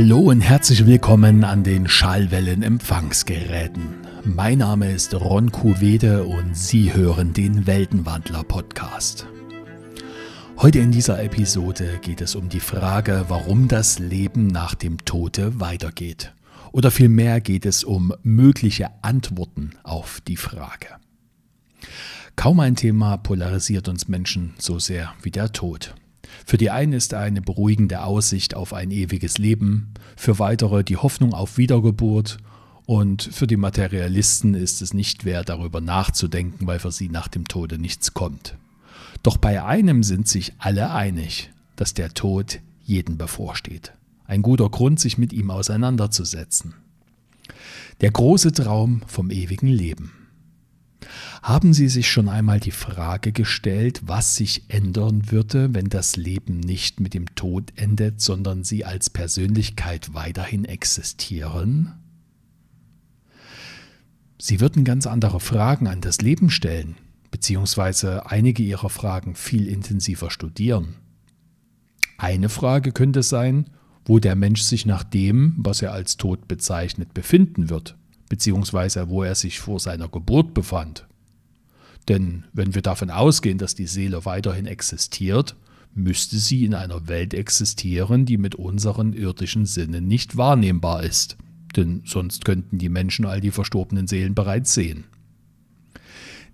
Hallo und herzlich willkommen an den Schallwellen-Empfangsgeräten. Mein Name ist Ron Kuwede und Sie hören den Weltenwandler-Podcast. Heute in dieser Episode geht es um die Frage, warum das Leben nach dem Tode weitergeht. Oder vielmehr geht es um mögliche Antworten auf die Frage. Kaum ein Thema polarisiert uns Menschen so sehr wie der Tod. Für die einen ist er eine beruhigende Aussicht auf ein ewiges Leben, für weitere die Hoffnung auf Wiedergeburt und für die Materialisten ist es nicht wert, darüber nachzudenken, weil für sie nach dem Tode nichts kommt. Doch bei einem sind sich alle einig, dass der Tod jeden bevorsteht. Ein guter Grund, sich mit ihm auseinanderzusetzen. Der große Traum vom ewigen Leben. Haben Sie sich schon einmal die Frage gestellt, was sich ändern würde, wenn das Leben nicht mit dem Tod endet, sondern Sie als Persönlichkeit weiterhin existieren? Sie würden ganz andere Fragen an das Leben stellen, beziehungsweise einige Ihrer Fragen viel intensiver studieren. Eine Frage könnte sein, wo der Mensch sich nach dem, was er als Tod bezeichnet, befinden wird, beziehungsweise wo er sich vor seiner Geburt befand. Denn wenn wir davon ausgehen, dass die Seele weiterhin existiert, müsste sie in einer Welt existieren, die mit unseren irdischen Sinnen nicht wahrnehmbar ist. Denn sonst könnten die Menschen all die verstorbenen Seelen bereits sehen.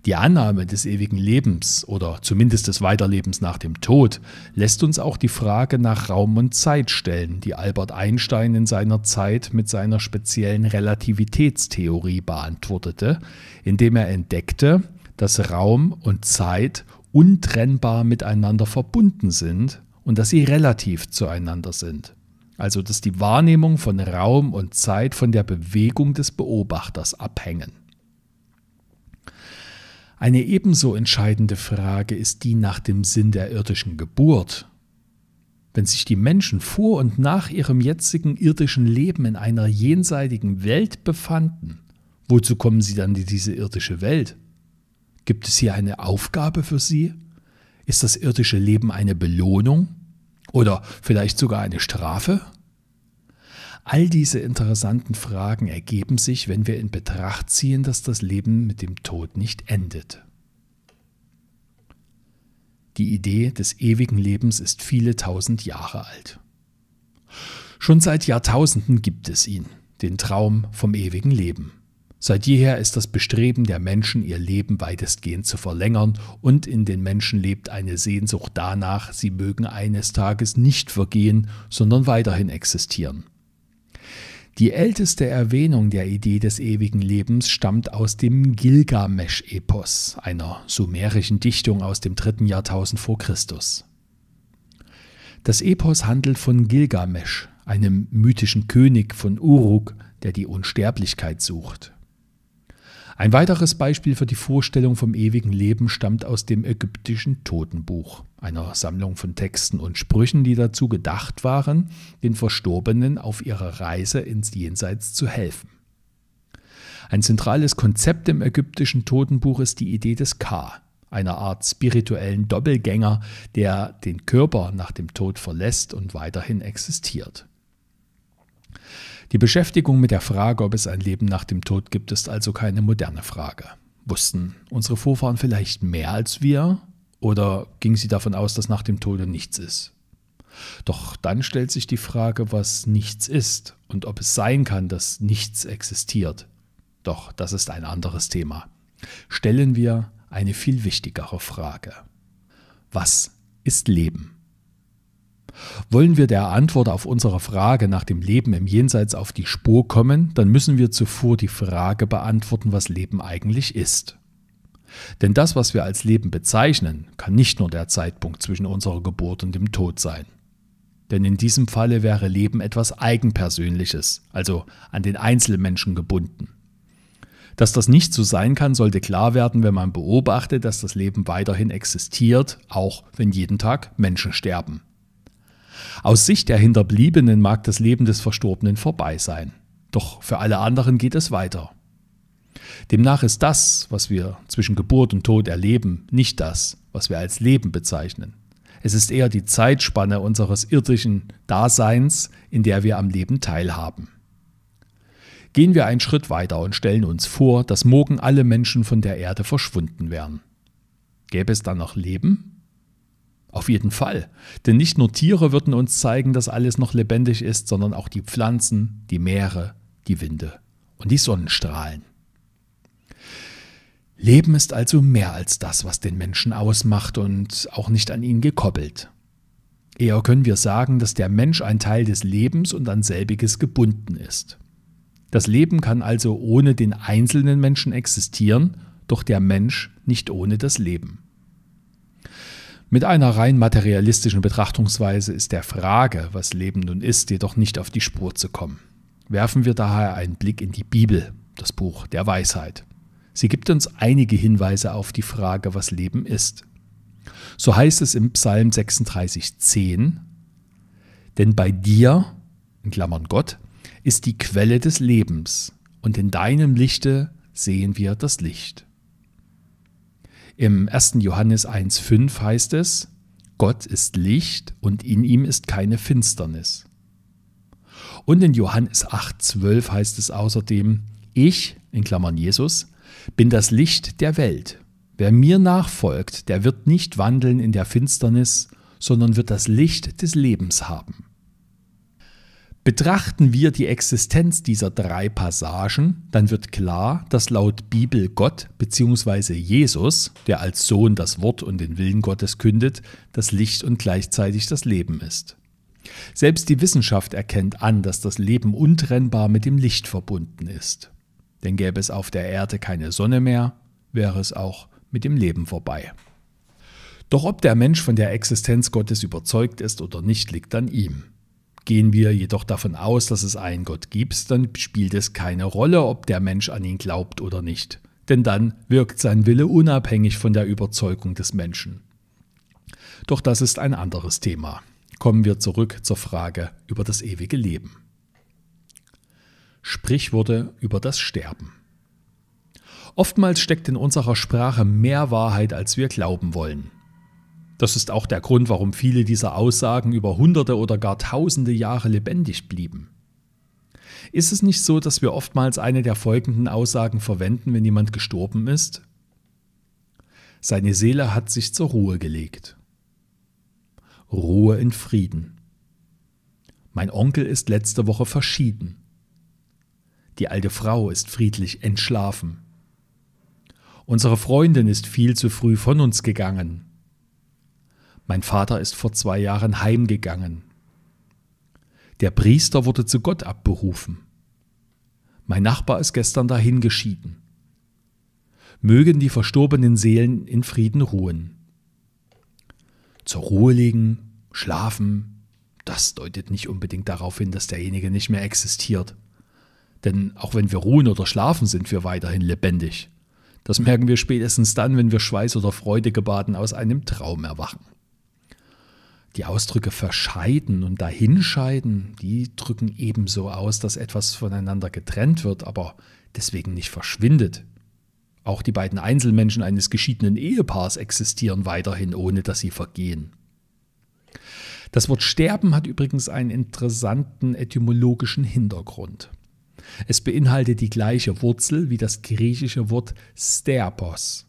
Die Annahme des ewigen Lebens oder zumindest des Weiterlebens nach dem Tod lässt uns auch die Frage nach Raum und Zeit stellen, die Albert Einstein in seiner Zeit mit seiner speziellen Relativitätstheorie beantwortete, indem er entdeckte, dass Raum und Zeit untrennbar miteinander verbunden sind und dass sie relativ zueinander sind. Also dass die Wahrnehmung von Raum und Zeit von der Bewegung des Beobachters abhängen. Eine ebenso entscheidende Frage ist die nach dem Sinn der irdischen Geburt. Wenn sich die Menschen vor und nach ihrem jetzigen irdischen Leben in einer jenseitigen Welt befanden, wozu kommen sie dann in diese irdische Welt? Gibt es hier eine Aufgabe für sie? Ist das irdische Leben eine Belohnung oder vielleicht sogar eine Strafe? All diese interessanten Fragen ergeben sich, wenn wir in Betracht ziehen, dass das Leben mit dem Tod nicht endet. Die Idee des ewigen Lebens ist viele tausend Jahre alt. Schon seit Jahrtausenden gibt es ihn, den Traum vom ewigen Leben. Seit jeher ist das Bestreben der Menschen, ihr Leben weitestgehend zu verlängern, und in den Menschen lebt eine Sehnsucht danach, sie mögen eines Tages nicht vergehen, sondern weiterhin existieren. Die älteste Erwähnung der Idee des ewigen Lebens stammt aus dem Gilgamesch-Epos, einer sumerischen Dichtung aus dem dritten Jahrtausend vor Christus. Das Epos handelt von Gilgamesch, einem mythischen König von Uruk, der die Unsterblichkeit sucht. Ein weiteres Beispiel für die Vorstellung vom ewigen Leben stammt aus dem ägyptischen Totenbuch, einer Sammlung von Texten und Sprüchen, die dazu gedacht waren, den Verstorbenen auf ihrer Reise ins Jenseits zu helfen. Ein zentrales Konzept im ägyptischen Totenbuch ist die Idee des Ka, einer Art spirituellen Doppelgänger, der den Körper nach dem Tod verlässt und weiterhin existiert. Die Beschäftigung mit der Frage, ob es ein Leben nach dem Tod gibt, ist also keine moderne Frage. Wussten unsere Vorfahren vielleicht mehr als wir? Oder gingen sie davon aus, dass nach dem Tode nichts ist? Doch dann stellt sich die Frage, was nichts ist und ob es sein kann, dass nichts existiert. Doch das ist ein anderes Thema. Stellen wir eine viel wichtigere Frage. Was ist Leben? Wollen wir der Antwort auf unsere Frage nach dem Leben im Jenseits auf die Spur kommen, dann müssen wir zuvor die Frage beantworten, was Leben eigentlich ist. Denn das, was wir als Leben bezeichnen, kann nicht nur der Zeitpunkt zwischen unserer Geburt und dem Tod sein. Denn in diesem Falle wäre Leben etwas Eigenpersönliches, also an den Einzelmenschen gebunden. Dass das nicht so sein kann, sollte klar werden, wenn man beobachtet, dass das Leben weiterhin existiert, auch wenn jeden Tag Menschen sterben. Aus Sicht der Hinterbliebenen mag das Leben des Verstorbenen vorbei sein. Doch für alle anderen geht es weiter. Demnach ist das, was wir zwischen Geburt und Tod erleben, nicht das, was wir als Leben bezeichnen. Es ist eher die Zeitspanne unseres irdischen Daseins, in der wir am Leben teilhaben. Gehen wir einen Schritt weiter und stellen uns vor, dass morgen alle Menschen von der Erde verschwunden wären. Gäbe es dann noch Leben? Auf jeden Fall. Denn nicht nur Tiere würden uns zeigen, dass alles noch lebendig ist, sondern auch die Pflanzen, die Meere, die Winde und die Sonnenstrahlen. Leben ist also mehr als das, was den Menschen ausmacht und auch nicht an ihn gekoppelt. Eher können wir sagen, dass der Mensch ein Teil des Lebens und an selbiges gebunden ist. Das Leben kann also ohne den einzelnen Menschen existieren, doch der Mensch nicht ohne das Leben. Mit einer rein materialistischen Betrachtungsweise ist der Frage, was Leben nun ist, jedoch nicht auf die Spur zu kommen. Werfen wir daher einen Blick in die Bibel, das Buch der Weisheit. Sie gibt uns einige Hinweise auf die Frage, was Leben ist. So heißt es im Psalm 36,10, denn bei dir, in Klammern Gott, ist die Quelle des Lebens und in deinem Lichte sehen wir das Licht. Im 1. Johannes 1.5 heißt es, Gott ist Licht und in ihm ist keine Finsternis. Und in Johannes 8.12 heißt es außerdem, ich, in Klammern Jesus, bin das Licht der Welt. Wer mir nachfolgt, der wird nicht wandeln in der Finsternis, sondern wird das Licht des Lebens haben. Betrachten wir die Existenz dieser drei Passagen, dann wird klar, dass laut Bibel Gott bzw. Jesus, der als Sohn das Wort und den Willen Gottes kündet, das Licht und gleichzeitig das Leben ist. Selbst die Wissenschaft erkennt an, dass das Leben untrennbar mit dem Licht verbunden ist. Denn gäbe es auf der Erde keine Sonne mehr, wäre es auch mit dem Leben vorbei. Doch ob der Mensch von der Existenz Gottes überzeugt ist oder nicht, liegt an ihm. Gehen wir jedoch davon aus, dass es einen Gott gibt, dann spielt es keine Rolle, ob der Mensch an ihn glaubt oder nicht, denn dann wirkt sein Wille unabhängig von der Überzeugung des Menschen. Doch das ist ein anderes Thema. Kommen wir zurück zur Frage über das ewige Leben. Sprichworte über das Sterben. Oftmals steckt in unserer Sprache mehr Wahrheit, als wir glauben wollen. Das ist auch der Grund, warum viele dieser Aussagen über hunderte oder gar tausende Jahre lebendig blieben. Ist es nicht so, dass wir oftmals eine der folgenden Aussagen verwenden, wenn jemand gestorben ist? Seine Seele hat sich zur Ruhe gelegt. Ruhe in Frieden. Mein Onkel ist letzte Woche verschieden. Die alte Frau ist friedlich entschlafen. Unsere Freundin ist viel zu früh von uns gegangen. Mein Vater ist vor zwei Jahren heimgegangen. Der Priester wurde zu Gott abberufen. Mein Nachbar ist gestern dahingeschieden. Mögen die verstorbenen Seelen in Frieden ruhen. Zur Ruhe legen, schlafen, das deutet nicht unbedingt darauf hin, dass derjenige nicht mehr existiert. Denn auch wenn wir ruhen oder schlafen, sind wir weiterhin lebendig. Das merken wir spätestens dann, wenn wir Schweiß oder Freude gebaden aus einem Traum erwachen. Die Ausdrücke verscheiden und dahinscheiden, die drücken ebenso aus, dass etwas voneinander getrennt wird, aber deswegen nicht verschwindet. Auch die beiden Einzelmenschen eines geschiedenen Ehepaars existieren weiterhin, ohne dass sie vergehen. Das Wort Sterben hat übrigens einen interessanten etymologischen Hintergrund. Es beinhaltet die gleiche Wurzel wie das griechische Wort sterpos,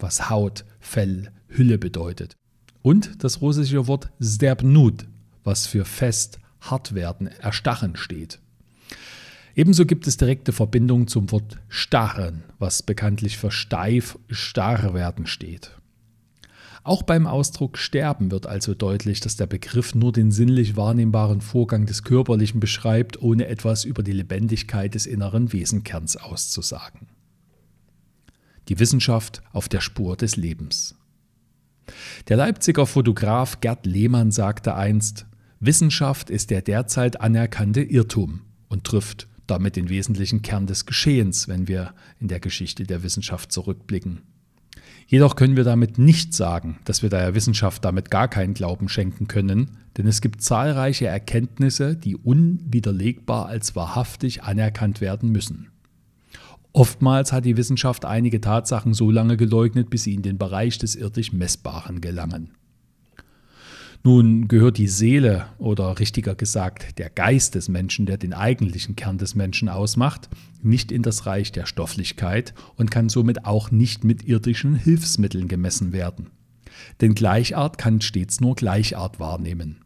was Haut, Fell, Hülle bedeutet und das russische Wort Sterbnut, was für fest, hart werden, erstarren steht. Ebenso gibt es direkte Verbindungen zum Wort starren, was bekanntlich für steif, starr werden steht. Auch beim Ausdruck sterben wird also deutlich, dass der Begriff nur den sinnlich wahrnehmbaren Vorgang des Körperlichen beschreibt, ohne etwas über die Lebendigkeit des inneren Wesenkerns auszusagen. Die Wissenschaft auf der Spur des Lebens. Der Leipziger Fotograf Gerd Lehmann sagte einst, Wissenschaft ist der derzeit anerkannte Irrtum und trifft damit den wesentlichen Kern des Geschehens, wenn wir in der Geschichte der Wissenschaft zurückblicken. Jedoch können wir damit nicht sagen, dass wir der Wissenschaft damit gar keinen Glauben schenken können, denn es gibt zahlreiche Erkenntnisse, die unwiderlegbar als wahrhaftig anerkannt werden müssen. Oftmals hat die Wissenschaft einige Tatsachen so lange geleugnet, bis sie in den Bereich des irdisch Messbaren gelangen. Nun gehört die Seele oder richtiger gesagt der Geist des Menschen, der den eigentlichen Kern des Menschen ausmacht, nicht in das Reich der Stofflichkeit und kann somit auch nicht mit irdischen Hilfsmitteln gemessen werden. Denn Gleichart kann stets nur Gleichart wahrnehmen.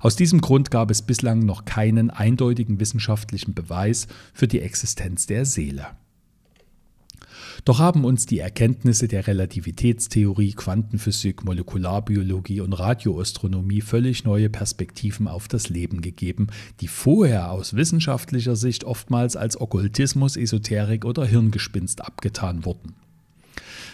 Aus diesem Grund gab es bislang noch keinen eindeutigen wissenschaftlichen Beweis für die Existenz der Seele. Doch haben uns die Erkenntnisse der Relativitätstheorie, Quantenphysik, Molekularbiologie und Radioastronomie völlig neue Perspektiven auf das Leben gegeben, die vorher aus wissenschaftlicher Sicht oftmals als Okkultismus, Esoterik oder Hirngespinst abgetan wurden.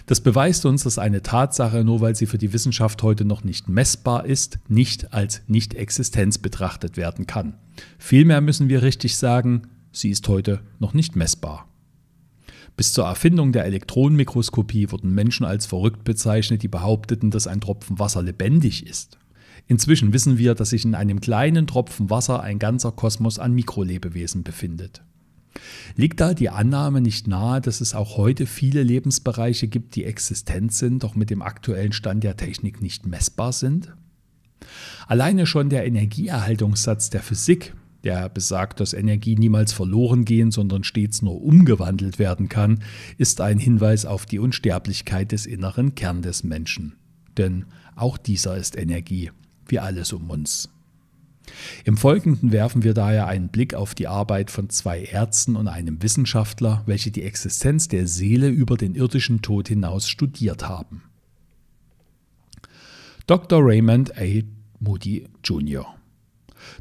Das beweist uns, dass eine Tatsache, nur weil sie für die Wissenschaft heute noch nicht messbar ist, nicht als Nicht-Existenz betrachtet werden kann. Vielmehr müssen wir richtig sagen, sie ist heute noch nicht messbar. Bis zur Erfindung der Elektronenmikroskopie wurden Menschen als verrückt bezeichnet, die behaupteten, dass ein Tropfen Wasser lebendig ist. Inzwischen wissen wir, dass sich in einem kleinen Tropfen Wasser ein ganzer Kosmos an Mikrolebewesen befindet. Liegt da die Annahme nicht nahe, dass es auch heute viele Lebensbereiche gibt, die existent sind, doch mit dem aktuellen Stand der Technik nicht messbar sind? Alleine schon der Energieerhaltungssatz der Physik der besagt, dass Energie niemals verloren gehen, sondern stets nur umgewandelt werden kann, ist ein Hinweis auf die Unsterblichkeit des inneren Kern des Menschen. Denn auch dieser ist Energie, wie alles um uns. Im Folgenden werfen wir daher einen Blick auf die Arbeit von zwei Ärzten und einem Wissenschaftler, welche die Existenz der Seele über den irdischen Tod hinaus studiert haben. Dr. Raymond A. Moody Jr.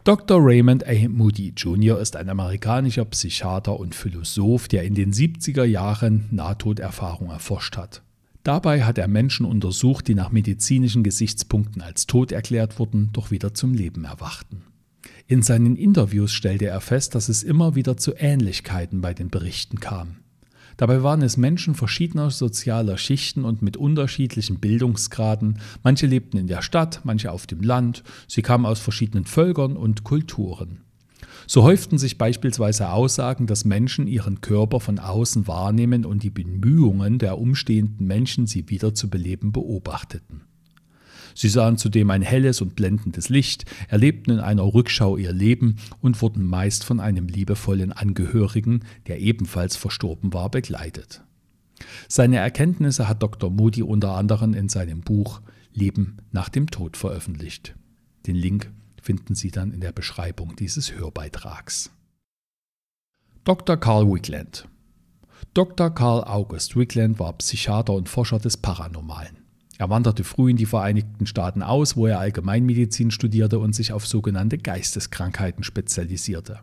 Dr. Raymond A. Moody Jr. ist ein amerikanischer Psychiater und Philosoph, der in den 70er Jahren Nahtoderfahrung erforscht hat. Dabei hat er Menschen untersucht, die nach medizinischen Gesichtspunkten als tot erklärt wurden, doch wieder zum Leben erwachten. In seinen Interviews stellte er fest, dass es immer wieder zu Ähnlichkeiten bei den Berichten kam. Dabei waren es Menschen verschiedener sozialer Schichten und mit unterschiedlichen Bildungsgraden. Manche lebten in der Stadt, manche auf dem Land. Sie kamen aus verschiedenen Völkern und Kulturen. So häuften sich beispielsweise Aussagen, dass Menschen ihren Körper von außen wahrnehmen und die Bemühungen der umstehenden Menschen, sie wiederzubeleben, beobachteten. Sie sahen zudem ein helles und blendendes Licht, erlebten in einer Rückschau ihr Leben und wurden meist von einem liebevollen Angehörigen, der ebenfalls verstorben war, begleitet. Seine Erkenntnisse hat Dr. Moody unter anderem in seinem Buch Leben nach dem Tod veröffentlicht. Den Link finden Sie dann in der Beschreibung dieses Hörbeitrags. Dr. Carl Wickland Dr. Carl August Wickland war Psychiater und Forscher des Paranormalen. Er wanderte früh in die Vereinigten Staaten aus, wo er Allgemeinmedizin studierte und sich auf sogenannte Geisteskrankheiten spezialisierte.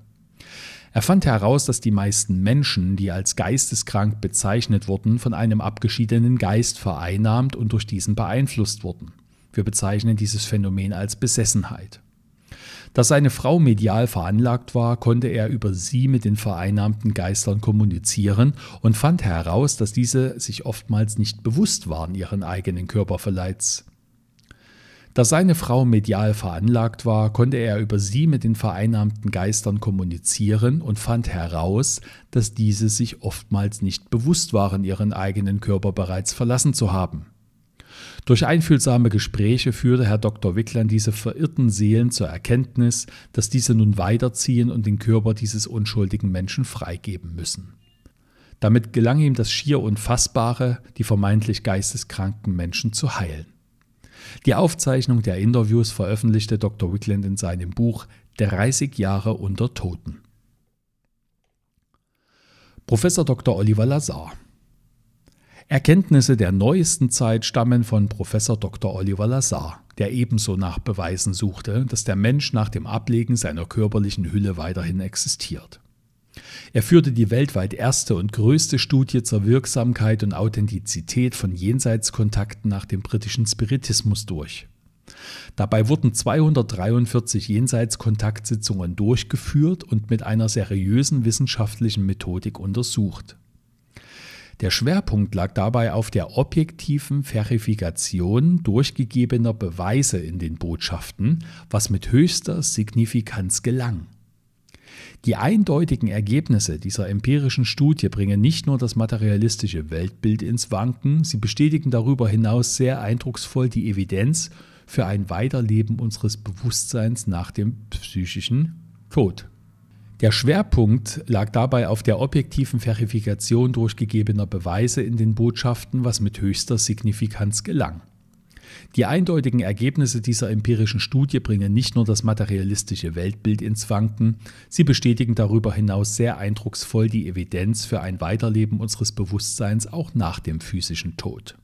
Er fand heraus, dass die meisten Menschen, die als geisteskrank bezeichnet wurden, von einem abgeschiedenen Geist vereinnahmt und durch diesen beeinflusst wurden. Wir bezeichnen dieses Phänomen als Besessenheit. Da seine Frau medial veranlagt war, konnte er über sie mit den vereinnahmten Geistern kommunizieren und fand heraus, dass diese sich oftmals nicht bewusst waren ihren eigenen Körperverleids. Da seine Frau medial veranlagt war, konnte er über sie mit den vereinnahmten Geistern kommunizieren und fand heraus, dass diese sich oftmals nicht bewusst waren, ihren eigenen Körper bereits verlassen zu haben. Durch einfühlsame Gespräche führte Herr Dr. Wickland diese verirrten Seelen zur Erkenntnis, dass diese nun weiterziehen und den Körper dieses unschuldigen Menschen freigeben müssen. Damit gelang ihm das schier Unfassbare, die vermeintlich geisteskranken Menschen zu heilen. Die Aufzeichnung der Interviews veröffentlichte Dr. Wickland in seinem Buch 30 Jahre unter Toten. Professor Dr. Oliver Lazar Erkenntnisse der neuesten Zeit stammen von Professor Dr. Oliver Lazar, der ebenso nach Beweisen suchte, dass der Mensch nach dem Ablegen seiner körperlichen Hülle weiterhin existiert. Er führte die weltweit erste und größte Studie zur Wirksamkeit und Authentizität von Jenseitskontakten nach dem britischen Spiritismus durch. Dabei wurden 243 Jenseitskontaktsitzungen durchgeführt und mit einer seriösen wissenschaftlichen Methodik untersucht. Der Schwerpunkt lag dabei auf der objektiven Verifikation durchgegebener Beweise in den Botschaften, was mit höchster Signifikanz gelang. Die eindeutigen Ergebnisse dieser empirischen Studie bringen nicht nur das materialistische Weltbild ins Wanken, sie bestätigen darüber hinaus sehr eindrucksvoll die Evidenz für ein Weiterleben unseres Bewusstseins nach dem psychischen Tod. Der Schwerpunkt lag dabei auf der objektiven Verifikation durchgegebener Beweise in den Botschaften, was mit höchster Signifikanz gelang. Die eindeutigen Ergebnisse dieser empirischen Studie bringen nicht nur das materialistische Weltbild ins Wanken, sie bestätigen darüber hinaus sehr eindrucksvoll die Evidenz für ein Weiterleben unseres Bewusstseins auch nach dem physischen Tod.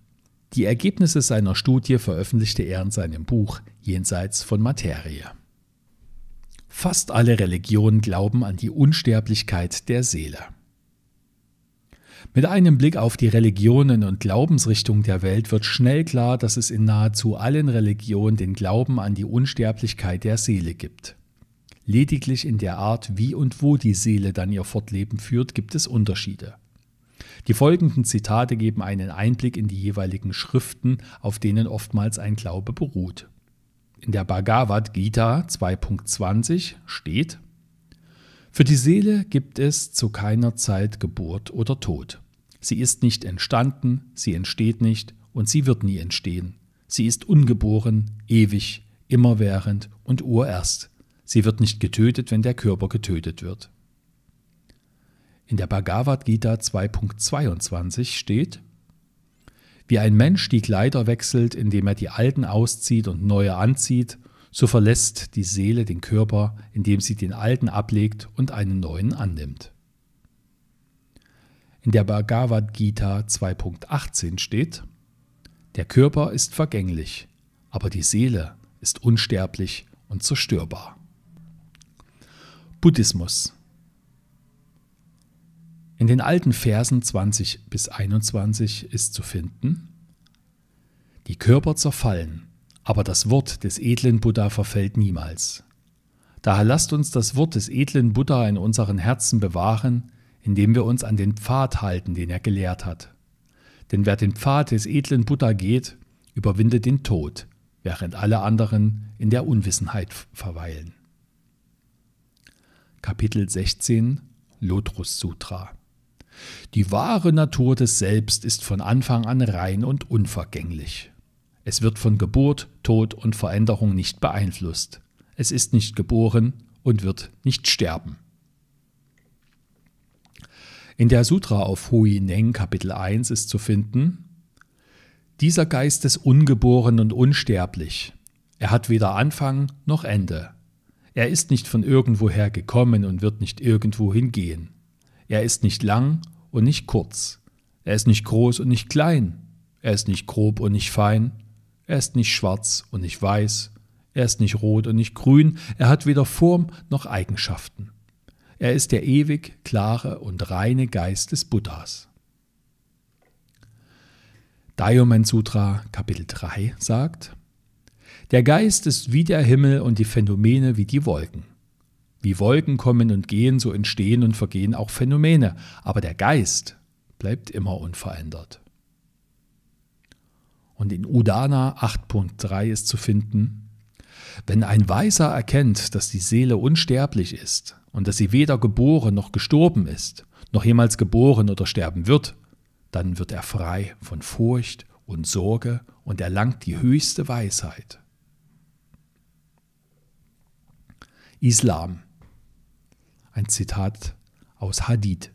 Die Ergebnisse seiner Studie veröffentlichte er in seinem Buch Jenseits von Materie. Fast alle Religionen glauben an die Unsterblichkeit der Seele. Mit einem Blick auf die Religionen und Glaubensrichtungen der Welt wird schnell klar, dass es in nahezu allen Religionen den Glauben an die Unsterblichkeit der Seele gibt. Lediglich in der Art, wie und wo die Seele dann ihr Fortleben führt, gibt es Unterschiede. Die folgenden Zitate geben einen Einblick in die jeweiligen Schriften, auf denen oftmals ein Glaube beruht. In der Bhagavad Gita 2.20 steht, Für die Seele gibt es zu keiner Zeit Geburt oder Tod. Sie ist nicht entstanden, sie entsteht nicht und sie wird nie entstehen. Sie ist ungeboren, ewig, immerwährend und urerst. Sie wird nicht getötet, wenn der Körper getötet wird. In der Bhagavad Gita 2.22 steht, wie ein Mensch die Kleider wechselt, indem er die alten auszieht und neue anzieht, so verlässt die Seele den Körper, indem sie den alten ablegt und einen neuen annimmt. In der Bhagavad Gita 2.18 steht, der Körper ist vergänglich, aber die Seele ist unsterblich und zerstörbar. Buddhismus in den alten Versen 20 bis 21 ist zu finden, die Körper zerfallen, aber das Wort des edlen Buddha verfällt niemals. Daher lasst uns das Wort des edlen Buddha in unseren Herzen bewahren, indem wir uns an den Pfad halten, den er gelehrt hat. Denn wer den Pfad des edlen Buddha geht, überwindet den Tod, während alle anderen in der Unwissenheit verweilen. Kapitel 16 Lotrus Sutra die wahre Natur des Selbst ist von Anfang an rein und unvergänglich. Es wird von Geburt, Tod und Veränderung nicht beeinflusst. Es ist nicht geboren und wird nicht sterben. In der Sutra auf Hui Neng Kapitel 1 ist zu finden, dieser Geist ist ungeboren und unsterblich. Er hat weder Anfang noch Ende. Er ist nicht von irgendwoher gekommen und wird nicht irgendwohin gehen. Er ist nicht lang und nicht kurz. Er ist nicht groß und nicht klein. Er ist nicht grob und nicht fein. Er ist nicht schwarz und nicht weiß. Er ist nicht rot und nicht grün. Er hat weder Form noch Eigenschaften. Er ist der ewig klare und reine Geist des Buddhas. Diomen Sutra Kapitel 3 sagt, Der Geist ist wie der Himmel und die Phänomene wie die Wolken. Wie Wolken kommen und gehen, so entstehen und vergehen auch Phänomene, aber der Geist bleibt immer unverändert. Und in Udana 8.3 ist zu finden, wenn ein Weiser erkennt, dass die Seele unsterblich ist und dass sie weder geboren noch gestorben ist, noch jemals geboren oder sterben wird, dann wird er frei von Furcht und Sorge und erlangt die höchste Weisheit. Islam ein Zitat aus Hadith.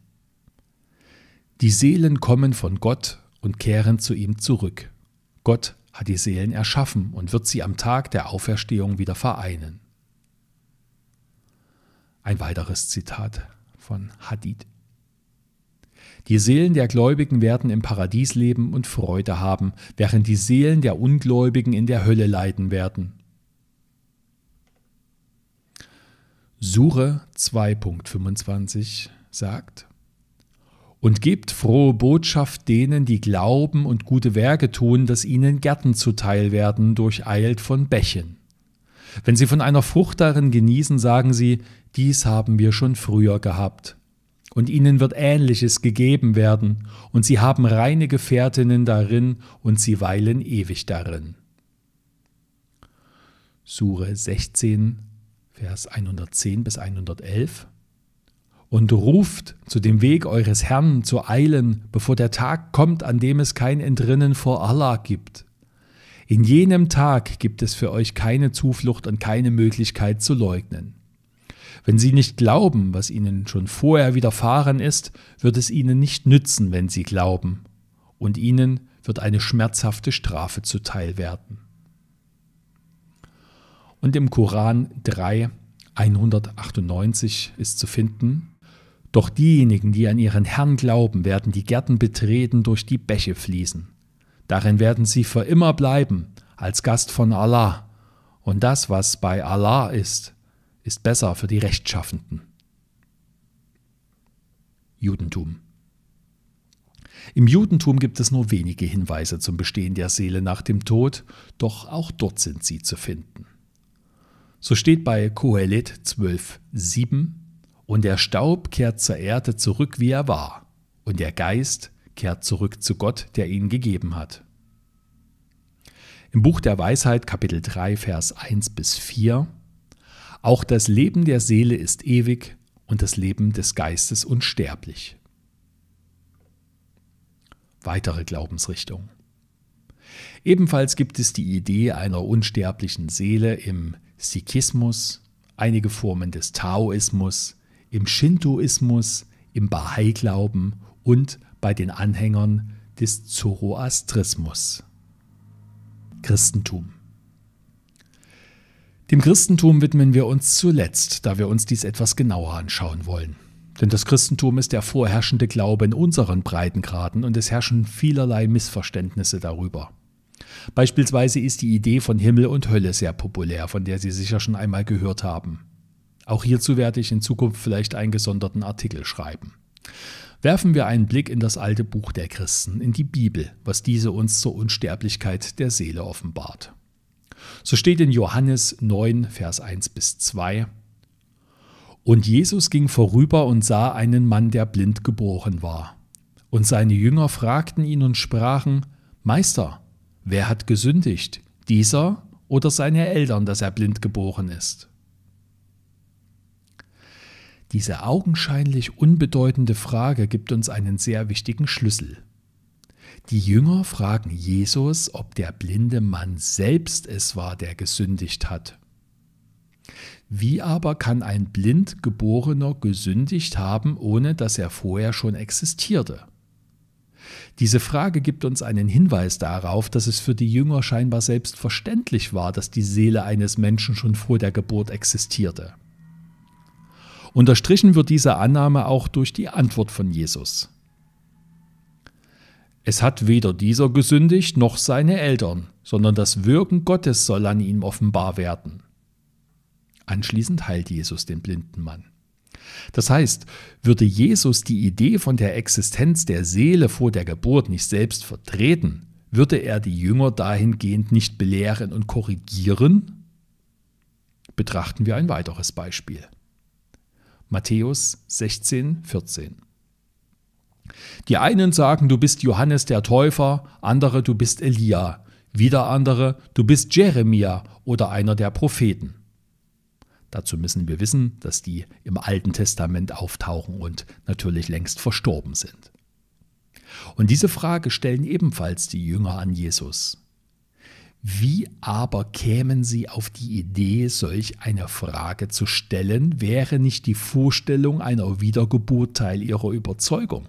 Die Seelen kommen von Gott und kehren zu ihm zurück. Gott hat die Seelen erschaffen und wird sie am Tag der Auferstehung wieder vereinen. Ein weiteres Zitat von Hadith. Die Seelen der Gläubigen werden im Paradies leben und Freude haben, während die Seelen der Ungläubigen in der Hölle leiden werden. Sure 2.25 sagt, und gebt frohe Botschaft denen, die glauben und gute Werke tun, dass ihnen Gärten zuteil werden, durcheilt von Bächen. Wenn sie von einer Frucht darin genießen, sagen sie, dies haben wir schon früher gehabt. Und ihnen wird Ähnliches gegeben werden, und sie haben reine Gefährtinnen darin, und sie weilen ewig darin. Sure 16, Vers 110 bis 111, und ruft zu dem Weg eures Herrn zu eilen, bevor der Tag kommt, an dem es kein Entrinnen vor Allah gibt. In jenem Tag gibt es für euch keine Zuflucht und keine Möglichkeit zu leugnen. Wenn sie nicht glauben, was ihnen schon vorher widerfahren ist, wird es ihnen nicht nützen, wenn sie glauben, und ihnen wird eine schmerzhafte Strafe zuteil werden. Und im Koran 3, 198 ist zu finden, doch diejenigen, die an ihren Herrn glauben, werden die Gärten betreten, durch die Bäche fließen. Darin werden sie für immer bleiben, als Gast von Allah. Und das, was bei Allah ist, ist besser für die Rechtschaffenden. Judentum Im Judentum gibt es nur wenige Hinweise zum Bestehen der Seele nach dem Tod, doch auch dort sind sie zu finden. So steht bei Kohelet 12,7 Und der Staub kehrt zur Erde zurück, wie er war, und der Geist kehrt zurück zu Gott, der ihn gegeben hat. Im Buch der Weisheit Kapitel 3 Vers 1 bis 4 Auch das Leben der Seele ist ewig und das Leben des Geistes unsterblich. Weitere Glaubensrichtung. Ebenfalls gibt es die Idee einer unsterblichen Seele im Sikhismus, einige Formen des Taoismus, im Shintoismus, im Bahai-Glauben und bei den Anhängern des Zoroastrismus. Christentum. Dem Christentum widmen wir uns zuletzt, da wir uns dies etwas genauer anschauen wollen. Denn das Christentum ist der vorherrschende Glaube in unseren Breitengraden und es herrschen vielerlei Missverständnisse darüber. Beispielsweise ist die Idee von Himmel und Hölle sehr populär, von der Sie sicher schon einmal gehört haben. Auch hierzu werde ich in Zukunft vielleicht einen gesonderten Artikel schreiben. Werfen wir einen Blick in das alte Buch der Christen, in die Bibel, was diese uns zur Unsterblichkeit der Seele offenbart. So steht in Johannes 9, Vers 1 bis 2. Und Jesus ging vorüber und sah einen Mann, der blind geboren war. Und seine Jünger fragten ihn und sprachen, Meister, Wer hat gesündigt, dieser oder seine Eltern, dass er blind geboren ist? Diese augenscheinlich unbedeutende Frage gibt uns einen sehr wichtigen Schlüssel. Die Jünger fragen Jesus, ob der blinde Mann selbst es war, der gesündigt hat. Wie aber kann ein blind geborener gesündigt haben, ohne dass er vorher schon existierte? Diese Frage gibt uns einen Hinweis darauf, dass es für die Jünger scheinbar selbstverständlich war, dass die Seele eines Menschen schon vor der Geburt existierte. Unterstrichen wird diese Annahme auch durch die Antwort von Jesus. Es hat weder dieser gesündigt noch seine Eltern, sondern das Wirken Gottes soll an ihm offenbar werden. Anschließend heilt Jesus den blinden Mann. Das heißt, würde Jesus die Idee von der Existenz der Seele vor der Geburt nicht selbst vertreten, würde er die Jünger dahingehend nicht belehren und korrigieren? Betrachten wir ein weiteres Beispiel. Matthäus 16, 14. Die einen sagen, du bist Johannes der Täufer, andere, du bist Elia, wieder andere, du bist Jeremia oder einer der Propheten. Dazu müssen wir wissen, dass die im Alten Testament auftauchen und natürlich längst verstorben sind. Und diese Frage stellen ebenfalls die Jünger an Jesus. Wie aber kämen sie auf die Idee, solch eine Frage zu stellen, wäre nicht die Vorstellung einer Wiedergeburt Teil ihrer Überzeugung?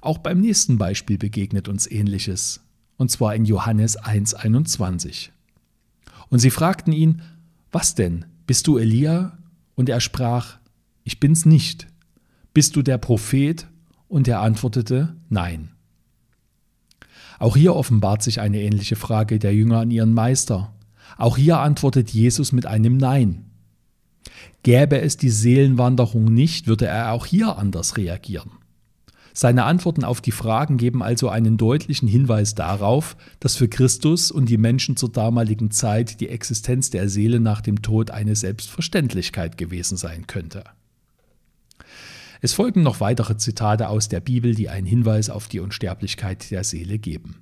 Auch beim nächsten Beispiel begegnet uns ähnliches, und zwar in Johannes 1.21. Und sie fragten ihn, was denn? Bist du Elia? Und er sprach, ich bin's nicht. Bist du der Prophet? Und er antwortete, nein. Auch hier offenbart sich eine ähnliche Frage der Jünger an ihren Meister. Auch hier antwortet Jesus mit einem Nein. Gäbe es die Seelenwanderung nicht, würde er auch hier anders reagieren. Seine Antworten auf die Fragen geben also einen deutlichen Hinweis darauf, dass für Christus und die Menschen zur damaligen Zeit die Existenz der Seele nach dem Tod eine Selbstverständlichkeit gewesen sein könnte. Es folgen noch weitere Zitate aus der Bibel, die einen Hinweis auf die Unsterblichkeit der Seele geben.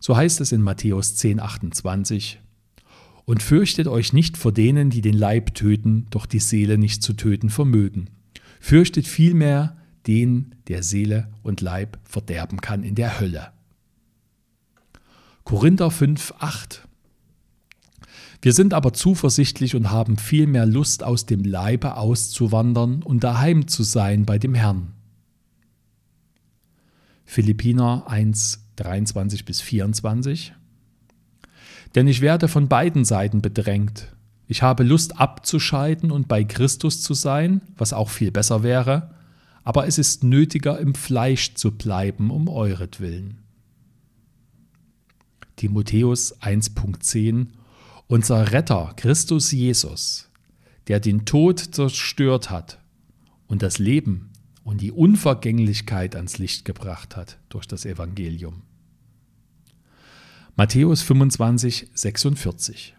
So heißt es in Matthäus 10, 28. Und fürchtet euch nicht vor denen, die den Leib töten, doch die Seele nicht zu töten vermögen. Fürchtet vielmehr den der Seele und Leib verderben kann in der Hölle. Korinther 5, 8. Wir sind aber zuversichtlich und haben viel mehr Lust, aus dem Leibe auszuwandern und daheim zu sein bei dem Herrn. Philippiner 1, 23 bis 24. Denn ich werde von beiden Seiten bedrängt. Ich habe Lust abzuscheiden und bei Christus zu sein, was auch viel besser wäre, aber es ist nötiger, im Fleisch zu bleiben, um euretwillen. Timotheus 1.10 Unser Retter Christus Jesus, der den Tod zerstört hat und das Leben und die Unvergänglichkeit ans Licht gebracht hat durch das Evangelium. Matthäus 25, 46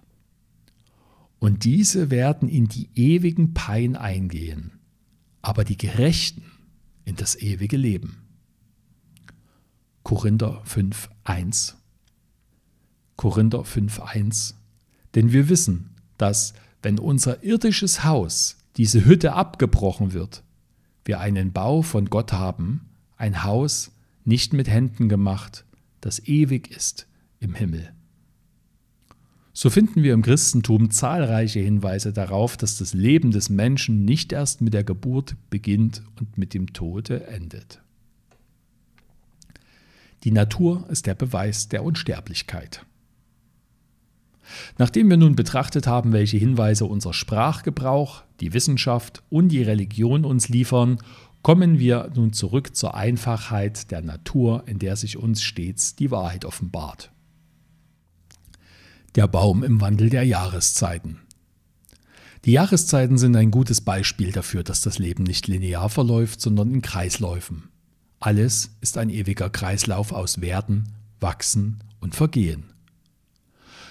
Und diese werden in die ewigen Pein eingehen, aber die Gerechten in das ewige Leben. Korinther 5.1 Korinther 5.1 Denn wir wissen, dass, wenn unser irdisches Haus, diese Hütte abgebrochen wird, wir einen Bau von Gott haben, ein Haus, nicht mit Händen gemacht, das ewig ist im Himmel. So finden wir im Christentum zahlreiche Hinweise darauf, dass das Leben des Menschen nicht erst mit der Geburt beginnt und mit dem Tode endet. Die Natur ist der Beweis der Unsterblichkeit. Nachdem wir nun betrachtet haben, welche Hinweise unser Sprachgebrauch, die Wissenschaft und die Religion uns liefern, kommen wir nun zurück zur Einfachheit der Natur, in der sich uns stets die Wahrheit offenbart der Baum im Wandel der Jahreszeiten. Die Jahreszeiten sind ein gutes Beispiel dafür, dass das Leben nicht linear verläuft, sondern in Kreisläufen. Alles ist ein ewiger Kreislauf aus Werden, Wachsen und Vergehen.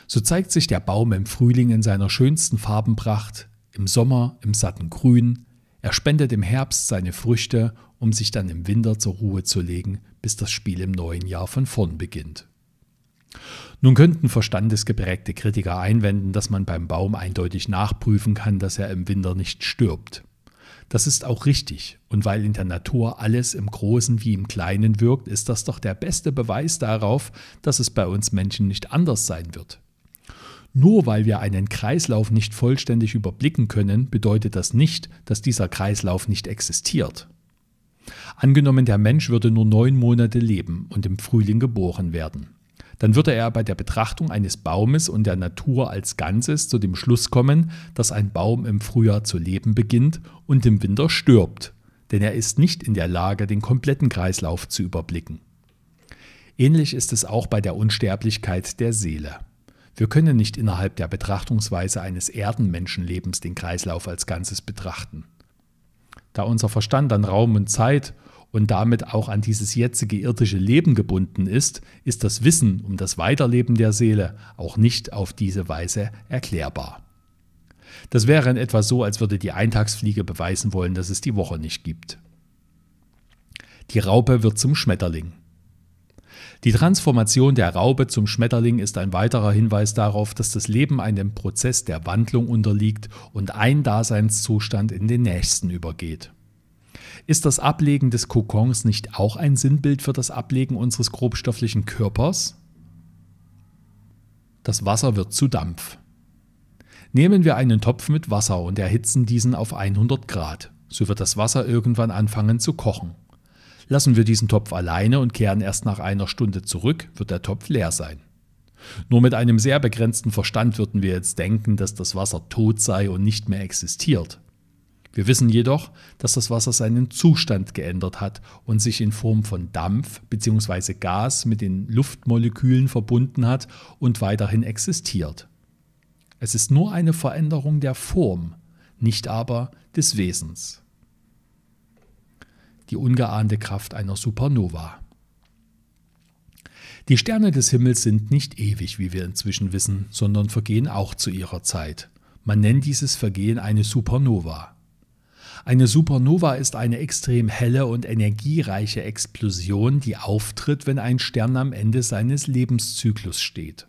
So zeigt sich der Baum im Frühling in seiner schönsten Farbenpracht, im Sommer im satten Grün, er spendet im Herbst seine Früchte, um sich dann im Winter zur Ruhe zu legen, bis das Spiel im neuen Jahr von vorn beginnt. Nun könnten verstandesgeprägte Kritiker einwenden, dass man beim Baum eindeutig nachprüfen kann, dass er im Winter nicht stirbt. Das ist auch richtig, und weil in der Natur alles im Großen wie im Kleinen wirkt, ist das doch der beste Beweis darauf, dass es bei uns Menschen nicht anders sein wird. Nur weil wir einen Kreislauf nicht vollständig überblicken können, bedeutet das nicht, dass dieser Kreislauf nicht existiert. Angenommen, der Mensch würde nur neun Monate leben und im Frühling geboren werden dann würde er bei der Betrachtung eines Baumes und der Natur als Ganzes zu dem Schluss kommen, dass ein Baum im Frühjahr zu leben beginnt und im Winter stirbt, denn er ist nicht in der Lage, den kompletten Kreislauf zu überblicken. Ähnlich ist es auch bei der Unsterblichkeit der Seele. Wir können nicht innerhalb der Betrachtungsweise eines Erdenmenschenlebens den Kreislauf als Ganzes betrachten. Da unser Verstand an Raum und Zeit und damit auch an dieses jetzige irdische Leben gebunden ist, ist das Wissen um das Weiterleben der Seele auch nicht auf diese Weise erklärbar. Das wäre in etwa so, als würde die Eintagsfliege beweisen wollen, dass es die Woche nicht gibt. Die Raupe wird zum Schmetterling. Die Transformation der Raupe zum Schmetterling ist ein weiterer Hinweis darauf, dass das Leben einem Prozess der Wandlung unterliegt und ein Daseinszustand in den nächsten übergeht. Ist das Ablegen des Kokons nicht auch ein Sinnbild für das Ablegen unseres grobstofflichen Körpers? Das Wasser wird zu Dampf. Nehmen wir einen Topf mit Wasser und erhitzen diesen auf 100 Grad. So wird das Wasser irgendwann anfangen zu kochen. Lassen wir diesen Topf alleine und kehren erst nach einer Stunde zurück, wird der Topf leer sein. Nur mit einem sehr begrenzten Verstand würden wir jetzt denken, dass das Wasser tot sei und nicht mehr existiert. Wir wissen jedoch, dass das Wasser seinen Zustand geändert hat und sich in Form von Dampf bzw. Gas mit den Luftmolekülen verbunden hat und weiterhin existiert. Es ist nur eine Veränderung der Form, nicht aber des Wesens. Die ungeahnte Kraft einer Supernova. Die Sterne des Himmels sind nicht ewig, wie wir inzwischen wissen, sondern vergehen auch zu ihrer Zeit. Man nennt dieses Vergehen eine Supernova. Eine Supernova ist eine extrem helle und energiereiche Explosion, die auftritt, wenn ein Stern am Ende seines Lebenszyklus steht.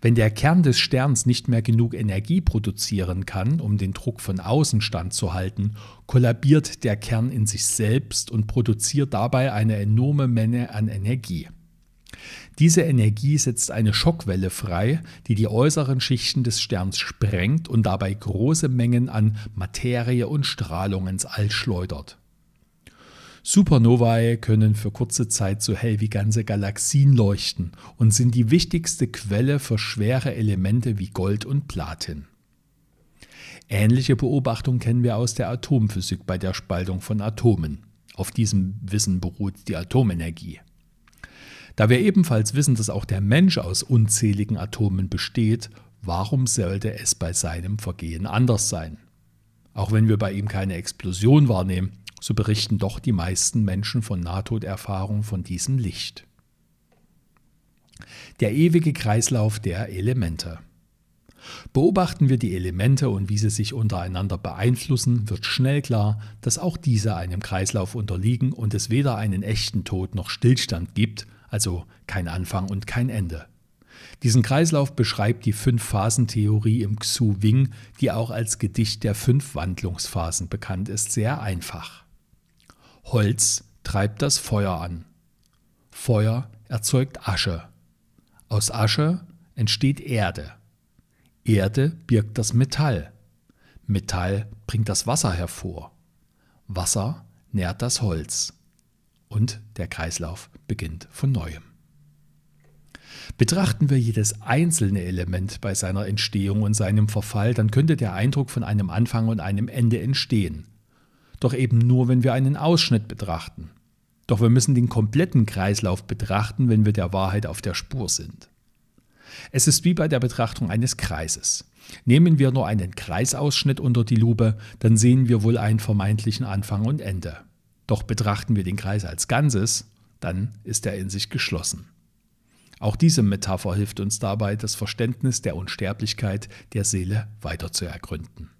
Wenn der Kern des Sterns nicht mehr genug Energie produzieren kann, um den Druck von außen standzuhalten, kollabiert der Kern in sich selbst und produziert dabei eine enorme Menge an Energie. Diese Energie setzt eine Schockwelle frei, die die äußeren Schichten des Sterns sprengt und dabei große Mengen an Materie und Strahlung ins All schleudert. Supernovae können für kurze Zeit so hell wie ganze Galaxien leuchten und sind die wichtigste Quelle für schwere Elemente wie Gold und Platin. Ähnliche Beobachtungen kennen wir aus der Atomphysik bei der Spaltung von Atomen. Auf diesem Wissen beruht die Atomenergie. Da wir ebenfalls wissen, dass auch der Mensch aus unzähligen Atomen besteht, warum sollte es bei seinem Vergehen anders sein? Auch wenn wir bei ihm keine Explosion wahrnehmen, so berichten doch die meisten Menschen von Nahtoderfahrungen von diesem Licht. Der ewige Kreislauf der Elemente. Beobachten wir die Elemente und wie sie sich untereinander beeinflussen, wird schnell klar, dass auch diese einem Kreislauf unterliegen und es weder einen echten Tod noch Stillstand gibt, also kein Anfang und kein Ende. Diesen Kreislauf beschreibt die Fünf-Phasen-Theorie im Xu Wing, die auch als Gedicht der fünf Wandlungsphasen bekannt ist, sehr einfach. Holz treibt das Feuer an. Feuer erzeugt Asche. Aus Asche entsteht Erde. Erde birgt das Metall. Metall bringt das Wasser hervor. Wasser nährt das Holz. Und der Kreislauf beginnt von neuem. Betrachten wir jedes einzelne Element bei seiner Entstehung und seinem Verfall, dann könnte der Eindruck von einem Anfang und einem Ende entstehen. Doch eben nur, wenn wir einen Ausschnitt betrachten. Doch wir müssen den kompletten Kreislauf betrachten, wenn wir der Wahrheit auf der Spur sind. Es ist wie bei der Betrachtung eines Kreises. Nehmen wir nur einen Kreisausschnitt unter die Lupe, dann sehen wir wohl einen vermeintlichen Anfang und Ende. Doch betrachten wir den Kreis als Ganzes, dann ist er in sich geschlossen. Auch diese Metapher hilft uns dabei, das Verständnis der Unsterblichkeit der Seele weiter zu ergründen.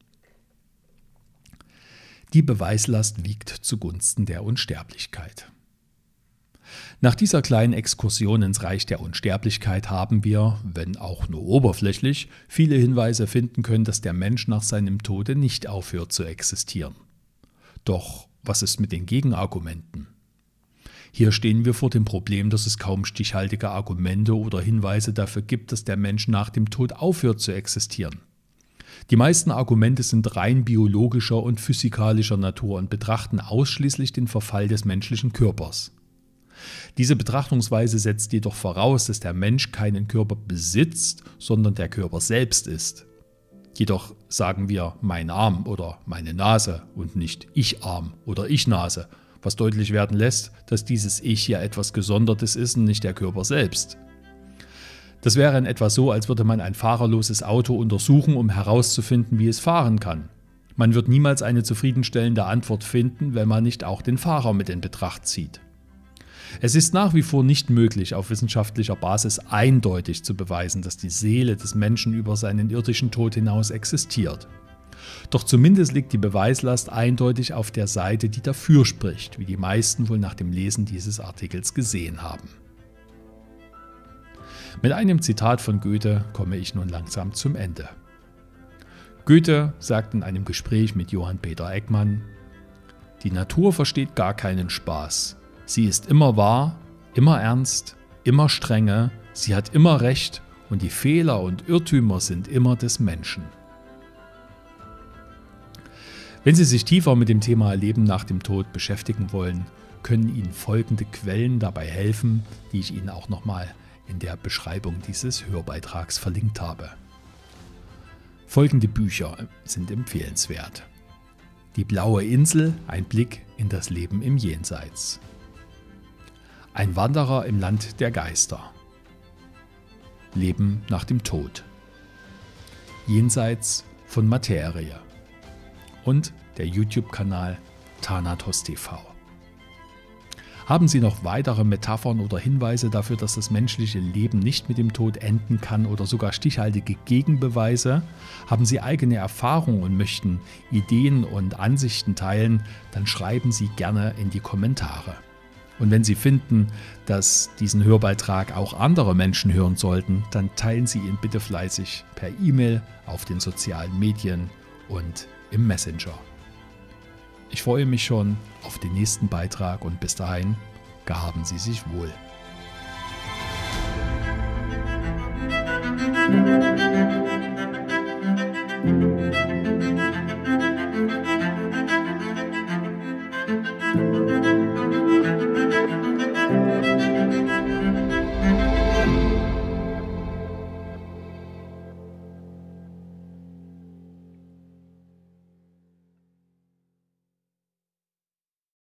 Die Beweislast wiegt zugunsten der Unsterblichkeit. Nach dieser kleinen Exkursion ins Reich der Unsterblichkeit haben wir, wenn auch nur oberflächlich, viele Hinweise finden können, dass der Mensch nach seinem Tode nicht aufhört zu existieren. Doch was ist mit den Gegenargumenten? Hier stehen wir vor dem Problem, dass es kaum stichhaltige Argumente oder Hinweise dafür gibt, dass der Mensch nach dem Tod aufhört zu existieren. Die meisten Argumente sind rein biologischer und physikalischer Natur und betrachten ausschließlich den Verfall des menschlichen Körpers. Diese Betrachtungsweise setzt jedoch voraus, dass der Mensch keinen Körper besitzt, sondern der Körper selbst ist. Jedoch sagen wir mein Arm oder meine Nase und nicht ich Arm oder ich Nase, was deutlich werden lässt, dass dieses Ich ja etwas Gesondertes ist und nicht der Körper selbst. Das wäre in etwa so, als würde man ein fahrerloses Auto untersuchen, um herauszufinden, wie es fahren kann. Man wird niemals eine zufriedenstellende Antwort finden, wenn man nicht auch den Fahrer mit in Betracht zieht. Es ist nach wie vor nicht möglich, auf wissenschaftlicher Basis eindeutig zu beweisen, dass die Seele des Menschen über seinen irdischen Tod hinaus existiert. Doch zumindest liegt die Beweislast eindeutig auf der Seite, die dafür spricht, wie die meisten wohl nach dem Lesen dieses Artikels gesehen haben. Mit einem Zitat von Goethe komme ich nun langsam zum Ende. Goethe sagt in einem Gespräch mit Johann Peter Eckmann, die Natur versteht gar keinen Spaß. Sie ist immer wahr, immer ernst, immer strenge, sie hat immer recht und die Fehler und Irrtümer sind immer des Menschen. Wenn Sie sich tiefer mit dem Thema Leben nach dem Tod beschäftigen wollen, können Ihnen folgende Quellen dabei helfen, die ich Ihnen auch nochmal in der Beschreibung dieses Hörbeitrags verlinkt habe. Folgende Bücher sind empfehlenswert. Die blaue Insel, ein Blick in das Leben im Jenseits. Ein Wanderer im Land der Geister. Leben nach dem Tod. Jenseits von Materie und der YouTube-Kanal Thanatos TV. Haben Sie noch weitere Metaphern oder Hinweise dafür, dass das menschliche Leben nicht mit dem Tod enden kann oder sogar stichhaltige Gegenbeweise? Haben Sie eigene Erfahrungen und möchten Ideen und Ansichten teilen? Dann schreiben Sie gerne in die Kommentare. Und wenn Sie finden, dass diesen Hörbeitrag auch andere Menschen hören sollten, dann teilen Sie ihn bitte fleißig per E-Mail, auf den sozialen Medien und im Messenger. Ich freue mich schon auf den nächsten Beitrag und bis dahin, gehaben Sie sich wohl.